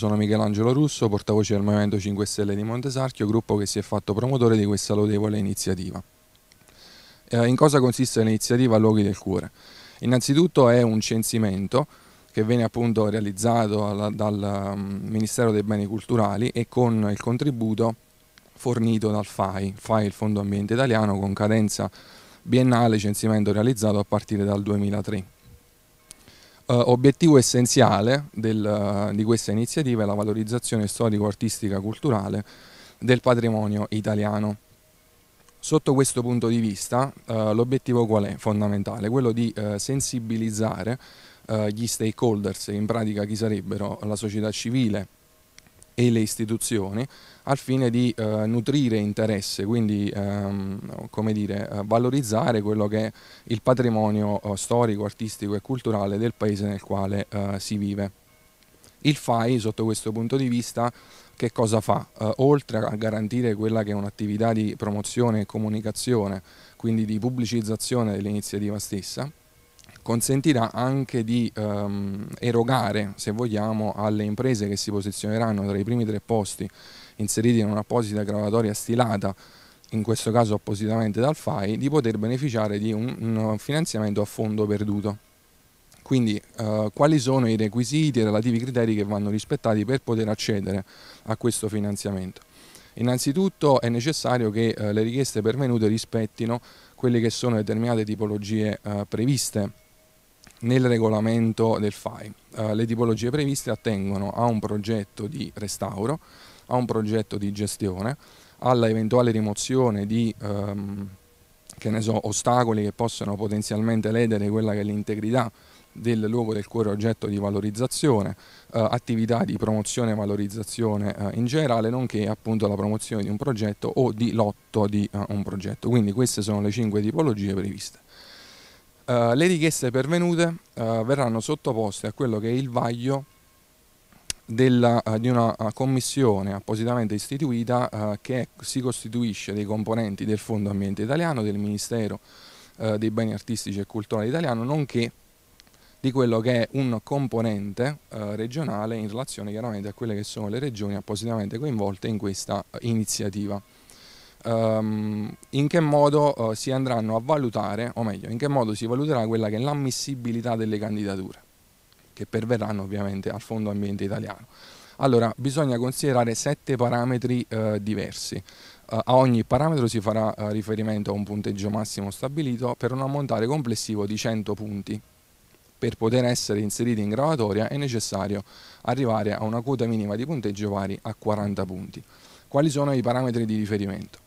Sono Michelangelo Russo, portavoce del Movimento 5 Stelle di Montesarchio, gruppo che si è fatto promotore di questa lodevole iniziativa. Eh, in cosa consiste l'iniziativa Luoghi del Cuore? Innanzitutto è un censimento che viene appunto realizzato dal mm, Ministero dei Beni Culturali e con il contributo fornito dal FAI, FAI il Fondo Ambiente Italiano, con cadenza biennale censimento realizzato a partire dal 2003. Eh, obiettivo essenziale del, eh, di questa iniziativa è la valorizzazione storico-artistica-culturale del patrimonio italiano. Sotto questo punto di vista eh, l'obiettivo qual è? Fondamentale, quello di eh, sensibilizzare eh, gli stakeholders, in pratica chi sarebbero la società civile, e le istituzioni al fine di eh, nutrire interesse, quindi ehm, come dire, eh, valorizzare quello che è il patrimonio eh, storico, artistico e culturale del paese nel quale eh, si vive. Il FAI sotto questo punto di vista che cosa fa? Eh, oltre a garantire quella che è un'attività di promozione e comunicazione, quindi di pubblicizzazione dell'iniziativa stessa, consentirà anche di ehm, erogare, se vogliamo, alle imprese che si posizioneranno tra i primi tre posti inseriti in un'apposita gravatoria stilata, in questo caso appositamente dal FAI, di poter beneficiare di un, un finanziamento a fondo perduto. Quindi eh, quali sono i requisiti e i relativi criteri che vanno rispettati per poter accedere a questo finanziamento? Innanzitutto è necessario che eh, le richieste pervenute rispettino quelle che sono determinate tipologie eh, previste nel regolamento del FAI. Uh, eh, le tipologie previste attengono a un progetto di restauro, a un progetto di gestione, alla eventuale rimozione di um, che so, ostacoli che possono potenzialmente ledere quella che è l'integrità del luogo del cuore oggetto di valorizzazione, eh, attività di promozione e valorizzazione eh, in generale, nonché appunto la promozione di un progetto o di lotto di eh, un progetto. Quindi queste sono le cinque tipologie previste. Eh, le richieste pervenute uh, verranno sottoposte a quello che è il vaglio della, uh, di una commissione appositamente istituita che si costituisce dei componenti del Fondo Ambiente Italiano, del Ministero dei Beni Artistici e Culturali Italiano, nonché di quello che è un componente regionale in relazione chiaramente a quelle che sono le regioni appositamente coinvolte in questa iniziativa um, in che modo uh, si andranno a valutare, o meglio, in che modo si valuterà quella che è l'ammissibilità delle candidature, che perverranno ovviamente al Fondo Ambiente Italiano. Allora, bisogna considerare sette parametri uh, diversi. Uh, a ogni parametro si farà uh, riferimento a un punteggio massimo stabilito per un ammontare complessivo di 100 punti. Per poter essere inseriti in gravatoria è necessario arrivare a una quota minima di punteggio pari a 40 punti. Quali sono i parametri di riferimento?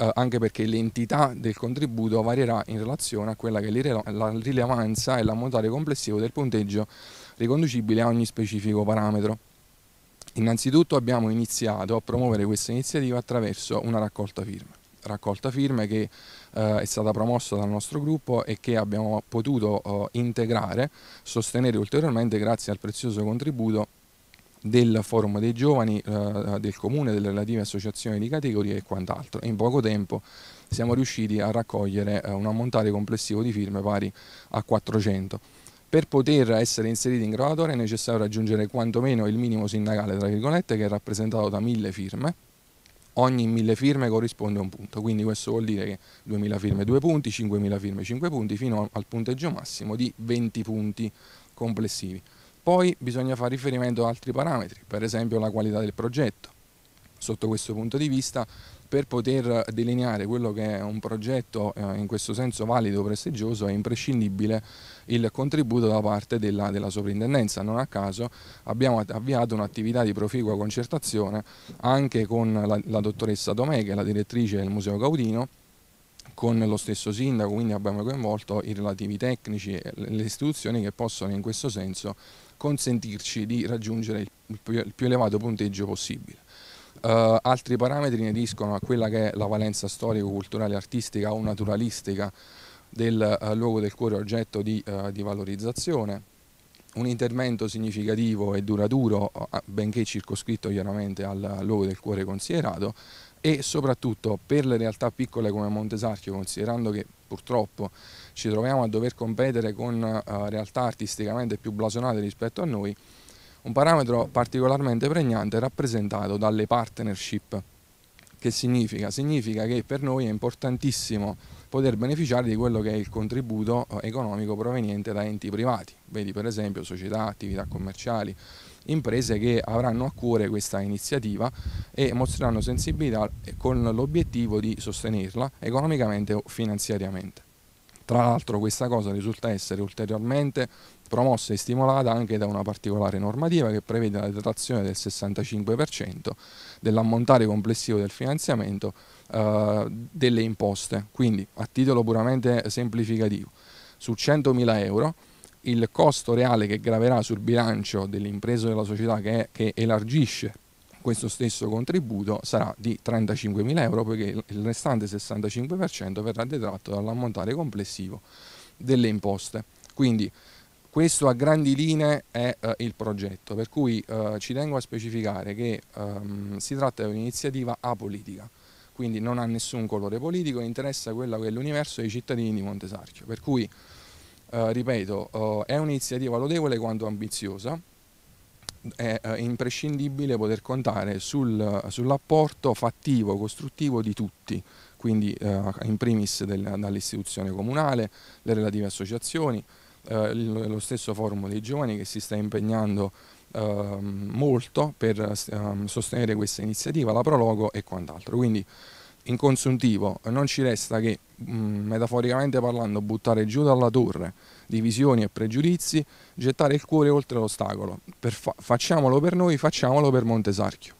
eh, anche perché l'entità del contributo varierà in relazione a quella che è la rilevanza e l'ammontare complessivo del punteggio riconducibile a ogni specifico parametro. Innanzitutto abbiamo iniziato a promuovere questa iniziativa attraverso una raccolta firme raccolta firme che eh, è stata promossa dal nostro gruppo e che abbiamo potuto eh, integrare, sostenere ulteriormente grazie al prezioso contributo del forum dei giovani, eh, eh, del comune, delle relative associazioni di categoria e quant'altro. In poco tempo siamo riusciti a raccogliere eh, un ammontare complessivo di firme pari a 400. Per poter essere inseriti in graduatoria è necessario raggiungere quantomeno il minimo sindacale, tra virgolette, che è rappresentato da mille firme, ogni mille firme corrisponde a un punto, quindi questo vuol dire che 2000 firme 2 punti, 5000 firme 5 punti, fino al punteggio massimo di 20 punti complessivi. Poi bisogna fare riferimento ad altri parametri, per esempio la qualità del progetto. Sotto questo punto di vista, per poter delineare quello che è un progetto eh, in questo senso valido o prestigioso è imprescindibile il contributo da parte della, della sovrintendenza. Non a caso abbiamo avviato un'attività di proficua concertazione anche con la, la dottoressa Domeghe, la direttrice del Museo Gaudino, con lo stesso sindaco, quindi abbiamo coinvolto i relativi tecnici e le istituzioni che possono in questo senso consentirci di raggiungere il più, elevato punteggio possibile. Uh, altri parametri ne discono a quella che è la valenza storico, culturale, artistica o naturalistica del uh, luogo del cuore oggetto di, uh, di valorizzazione, un intervento significativo e duraturo, benché circoscritto chiaramente al luogo del cuore considerato, e soprattutto per le realtà piccole come Montesarchio, considerando che purtroppo ci troviamo a dover competere con uh, realtà artisticamente più blasonate rispetto a noi, un parametro particolarmente pregnante è rappresentato dalle partnership. Che significa? Significa che per noi è importantissimo poter beneficiare di quello che è il contributo eh, economico proveniente da enti privati, vedi per esempio società, attività commerciali, imprese che avranno a cuore questa iniziativa e mostreranno sensibilità con l'obiettivo di sostenerla economicamente o finanziariamente. Tra l'altro questa cosa risulta essere ulteriormente promossa e stimolata anche da una particolare normativa che prevede la detrazione del 65% dell'ammontare complessivo del finanziamento eh, delle imposte, quindi a titolo puramente semplificativo su 100.000 euro il costo reale che graverà sul bilancio dell'impresa della società che, è, che elargisce questo stesso contributo sarà di 35.000 euro poiché il restante 65% verrà detratto dall'ammontare complessivo delle imposte. Quindi questo a grandi linee è eh, il progetto, per cui eh, ci tengo a specificare che ehm, si tratta di un'iniziativa apolitica, quindi non ha nessun colore politico, interessa quello che è l'universo dei cittadini di Montesarchio, per cui eh, ripeto, eh, è un'iniziativa lodevole quanto ambiziosa, è eh, imprescindibile poter contare sul, sull'apporto fattivo, costruttivo di tutti, quindi eh, in primis del, dall'istituzione comunale, le relative associazioni, lo stesso forum dei giovani che si sta impegnando ehm, molto per ehm, sostenere questa iniziativa, la Prologo e quant'altro. Quindi in consuntivo non ci resta che, mm, metaforicamente parlando, buttare giù dalla torre divisioni e pregiudizi, gettare il cuore oltre l'ostacolo. facciamolo per noi, facciamolo per Montesarchio.